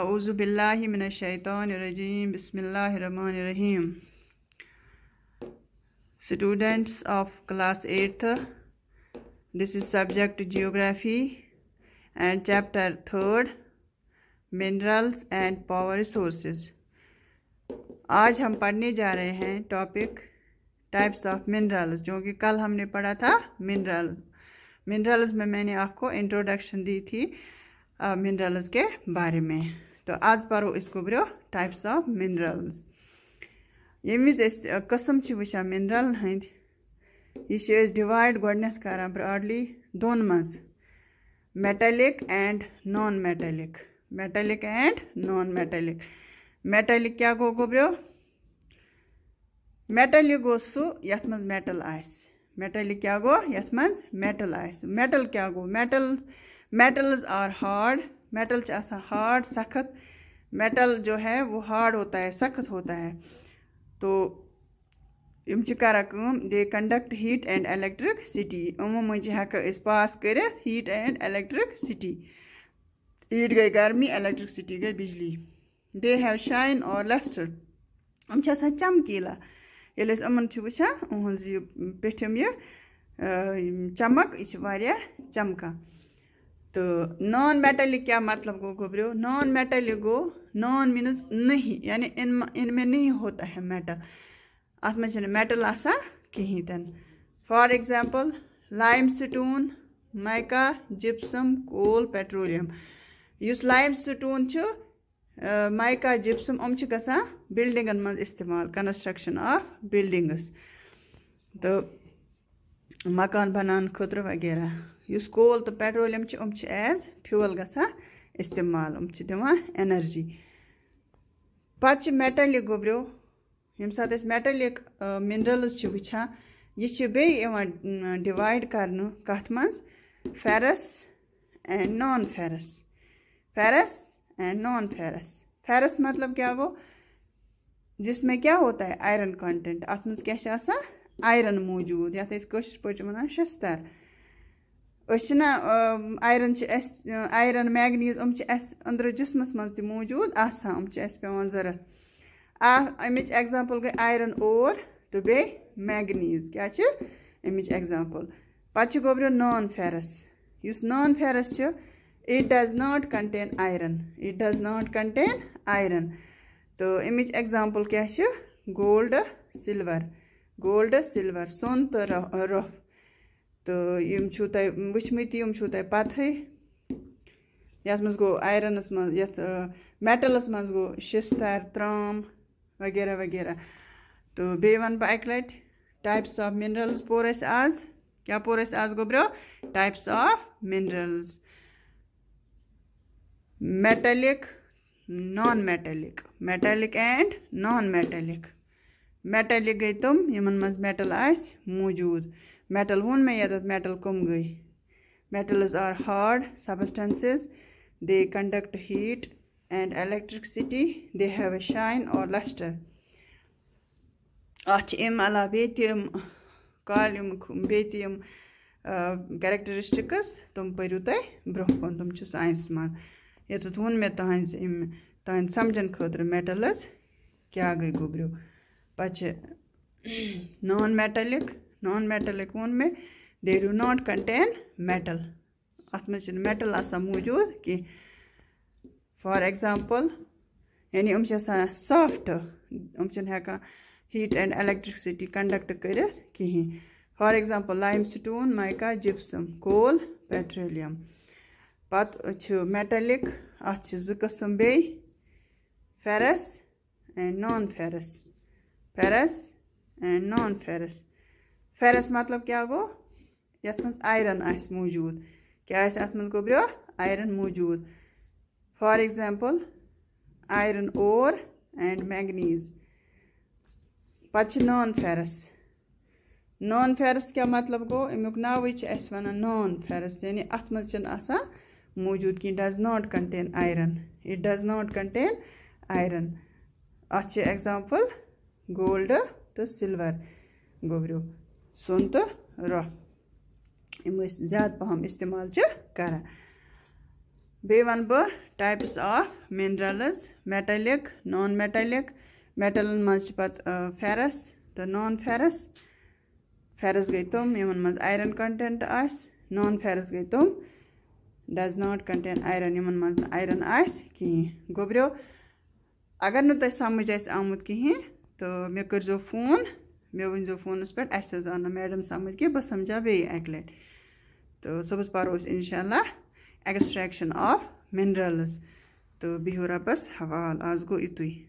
अज़ुबिल्लाशैतरजीम बसमीम students of class eighth this is subject geography and chapter third minerals and power resources आज हम पढ़ने जा रहे हैं टॉपिक टाइप्स ऑफ मिनरल्स जो कि कल हमने पढ़ा था मिनरल मिनरल्स में मैंने आपको इंट्रोडक्शन दी थी मिनरल्स uh, के बारे में तो आज पो इसको टाइप्स ऑफ मिनरल्स यम वज कसम वह मिनरल हंद यह डिवाइड गोडनेथ कर ब्रॉडली दोन मज metallic and non metallic metallic and non metallic metallic क्या गो गोब्रो मेटलिक गो सू यथ मेटल आस मेटलिक क्या गो यथ मेटल आस मेटल क्या गो metal metals are hard metal hard सख्त मेटल जो है वो हार्ड होता है सख्त होता है तो इम कम दे कंडक्ट हीट एंड सिटी यमो मज हेक पास कर हीट एंड सिटी हीट गई गर्मी सिटी गई बिजली दे हैव शाइन और लस्टर यम चमकीला ये इमन वह पिठम यह चमक यह चमकान तो नॉन मेटलिक क्या मतलब को घुबरियो नॉन मेटलिक गो नॉन मीनस नहीं यानी इन इनमें नहीं होता है मेटल अत मे मेटल आसा कहीं तन for example limestone mica gypsum coal petroleum इस लाइम स्टोन मैका जिप्सम उम ग बिल्डिंगन मज इस्तेमाल कंस्ट्रक्शन ऑफ बिल्डिंग्स तो मकान बनान खुद वगैरह یُس کول تہٕ پیٹرولیم چھِ یِم چھِ ایز فیول گژھان استعمال یِم چھِ دِوان اٮ۪نَرجی پَتہٕ چھِ میٹَلِک گوٚبریو ییٚمہِ ساتہٕ أسۍ میٹَلِک مِنرَلٕز چھِ وٕچھان یہِ چھِ بیٚیہِ یِوان ڈِوایڈ کَرنہٕ کَتھ منٛز ferrous and non ferrous ferrous and non ferrous ferrous مطلب کیٛاہ گوٚو جِس مےٚ کیٛاہ ہوتا ہے آیرَن کَنٹٮ۪نٛٹ اَتھ منٛز کیٛاہ چھِ آسان آیرَن موٗجوٗد یَتھ أسۍ کٲشِر پٲٹھۍ چھِ وَنان شِستَر أسۍ چھِنا آیرَن چھِ اَسہِ آیرَن میگنیٖز یِم چھِ اَسہِ أنٛدرٕ جِسمَس منٛز تہِ موٗجوٗد آسان یِم چھِ اَسہِ پٮ۪وان ضروٗرت اَکھ اَمِچ ایٚگزامپٕل گٔے آیرَن اور تہٕ بیٚیہِ میگنیٖز کیٛاہ چھِ اَمِچ ایٚگزامپٕل پَتہٕ چھِ گوٚبریو نان فیرَس یُس نان فیرَس چھُ it does not contain iron it does not contain iron تہٕ اَمِچ ایٚگزامپٕل کیٛاہ چھِ گولڈٕ سِلوَر گولڈٕ سِلوَر سۄن تہٕ رۄف तो यम छो तय वुचमत यम मज तो गो आयरनस मेटलस मज गो शिस्तर त्राम वगैरह वगैरह तो बे वन बह अक लट टाइप्स ऑफ मिनरल्स पोर आज क्या पोर आज गोब्रो types of minerals metallic non metallic metallic and non metallic metallic गई तुम इन मेटल मेटल मौजूद میٹل وون مےٚ ییٚتٮ۪تھ میٹل کٕم گٔے metals are hard substances they conduct heat and electricity they have a shine اور لَسٹَر اَتھ چھِ اَمہِ علاوٕ بیٚیہِ تہِ یِم کالہِ یِم بیٚیہِ تہِ یِم کیریکٹِرِسٹِکٕس تِم پٔرِو تُہۍ برٛونٛہہ کُن تِم چھِ ساینسَس منٛز ییٚتٮ۪تھ ووٚن مےٚ تُہٕنٛزِ یِم تُہٕنٛدِ سَمجھن خٲطرٕ میٹَلٕز کیٛاہ گٔے گوٚبریو پَتہٕ چھِ نان میٹَلِک नॉन मेटलिक वोन मे they do not contain metal अत मे मेटल मौजूद कह फॉर एग्जाम्पल यानी यम सॉफ्ट यम हेकान हीट एंड इलेक्ट्रिसिटी कंडक्ट कर कहें for example limestone mica gypsum coal petroleum पत मेटलिक अस्म बे ferrous and non ferrous ferrous and non ferrous ferrous मतलब क्या गो ये आयरन मौजूद क्या अत ब्रो आयरन मौजूद for example iron ore and manganese पे नॉन फेरस नॉन फेरस क्या मतलब गो अमुक नाव वन नॉन फेरस यानी अत मजा मौजूद कि does not contain iron it does not contain iron अच्छे एग्जाम्पल गोल्ड तो सिल्वर गोब्रो सोन तो रहा पहम इस्तेमाल करा बे वन बो types of minerals metallic non metallic metal मे पेरस तो नॉन फेरस फेरस गई तुम इन मज आयरन कंटेंट आस नॉन फेरस गई तुम डज नॉट कंटेन आयरन इन आयरन आस कहीं गोबरों अगर नु तुम समझ आमुत कहीं तो मे करो फोन مےٚ ؤنۍزیو فونَس پٮ۪ٹھ اَسہِ حظ آو نہٕ میڈم سَمٕجھ کہِ بہٕ سَمجھاو بیٚیہِ اَکہِ لَٹہِ تہٕ صُبحَس پَرو أسۍ اِنشاءاللہ ایٚکسٹرٛیکشَن آف مِنرَلٕز تہٕ بِہِو رۄبَس حوال آز گوٚو یُتُے